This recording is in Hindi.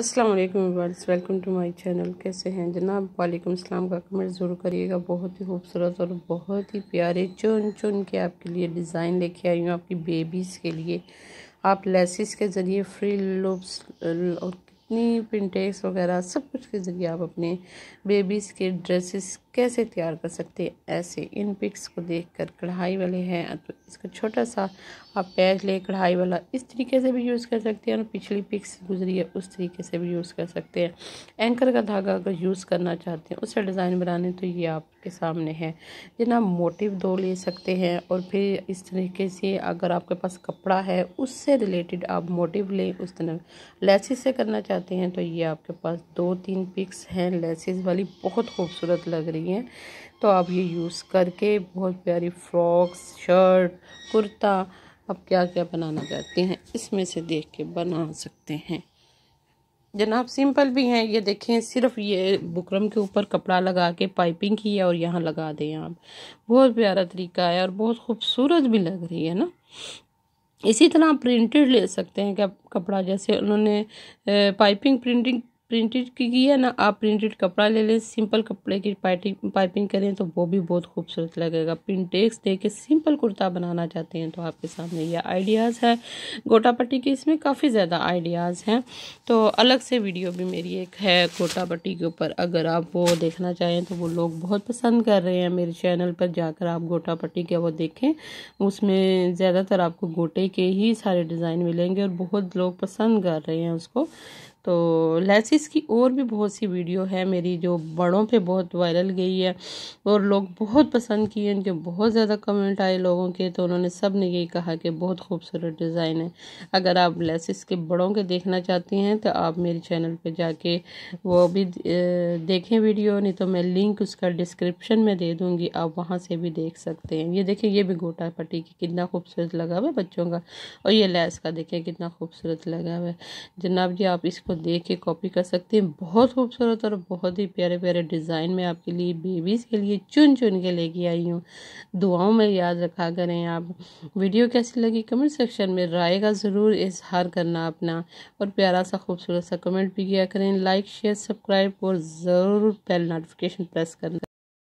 अस्सलाम वालेकुम वर्स वेलकम टू माय चैनल कैसे हैं जनाब वालेकुम सलाम का कमेंट ज़रूर करिएगा बहुत ही खूबसूरत और बहुत ही प्यारे चुन चुन के आपके लिए डिज़ाइन लेके आई हूँ आपकी बेबीज़ के लिए आप लेसिस के ज़रिए फ्री लूप्स और कितनी प्रिंटेक्स वगैरह सब कुछ के ज़रिए आप अपने बेबीज़ के ड्रेसिस कैसे तैयार कर सकते हैं ऐसे इन पिक्स को देखकर कढ़ाई वाले हैं तो इसका छोटा सा आप पैच ले कढ़ाई वाला इस तरीके से भी यूज़ कर सकते हैं और पिछली पिक्स गुजरी है उस तरीके से भी यूज़ कर सकते हैं एंकर का धागा अगर यूज़ करना चाहते हैं उससे डिज़ाइन बनाने तो ये आपके सामने है जिन्हें आप मोटिव दो ले सकते हैं और फिर इस तरीके से अगर आपके पास कपड़ा है उससे रिलेटेड आप मोटिव लें उस तरह लेसिस से करना चाहते हैं तो ये आपके पास दो तीन पिक्स हैं लेसिस वाली बहुत खूबसूरत लग रही रही हैं तो आप ये यूज़ करके बहुत प्यारी फ्रॉक्स शर्ट कुर्ता आप क्या क्या बनाना चाहते हैं इसमें से देख के बना सकते हैं जनाब सिंपल भी हैं ये देखें सिर्फ ये बुकरम के ऊपर कपड़ा लगा के पाइपिंग की है और यहाँ लगा दें आप बहुत प्यारा तरीका है और बहुत खूबसूरत भी लग रही है ना इसी तरह आप प्रिंटेड ले सकते हैं कि कपड़ा जैसे उन्होंने पाइपिंग प्रिंटिंग प्रिंटेड की है ना आप प्रिंटेड कपड़ा ले लें सिंपल कपड़े की पाइपिंग पाइपिंग करें तो वो भी बहुत खूबसूरत लगेगा प्रिंटेक्स दे के सिंपल कुर्ता बनाना चाहते हैं तो आपके सामने ये आइडियाज़ है गोटा पट्टी के इसमें काफ़ी ज़्यादा आइडियाज़ हैं तो अलग से वीडियो भी मेरी एक है गोटा पट्टी के ऊपर अगर आप वो देखना चाहें तो वो लोग बहुत पसंद कर रहे हैं मेरे चैनल पर जाकर आप गोटा पट्टी के वो देखें उसमें ज़्यादातर आपको गोटे के ही सारे डिज़ाइन मिलेंगे और बहुत लोग पसंद कर रहे हैं उसको तो लेसिस की और भी बहुत सी वीडियो है मेरी जो बड़ों पे बहुत वायरल गई है और लोग बहुत पसंद किए उनके बहुत ज़्यादा कमेंट आए लोगों के तो उन्होंने सब ने यही कहा कि बहुत खूबसूरत डिज़ाइन है अगर आप लेसिस के बड़ों के देखना चाहती हैं तो आप मेरे चैनल पर जाके वो भी देखें वीडियो नहीं तो मैं लिंक उसका डिस्क्रिप्शन में दे दूँगी आप वहाँ से भी देख सकते हैं ये देखें ये भी गोटा पट्टी की कितना खूबसूरत लगा हुआ है बच्चों का और ये लैस का देखें कितना खूबसूरत लगा हुआ है जनाब जी आप इसको देख के कॉपी कर सकते हैं बहुत खूबसूरत और बहुत ही प्यारे प्यारे डिज़ाइन में आपके लिए बेबीज़ के लिए चुन चुन के लेके आई हूँ दुआओं में याद रखा करें आप वीडियो कैसी लगी कमेंट सेक्शन में राय का ज़रूर इजहार करना अपना और प्यारा सा खूबसूरत सा कमेंट भी किया करें लाइक शेयर सब्सक्राइब और ज़रूर बेल नोटिफिकेशन प्रेस करना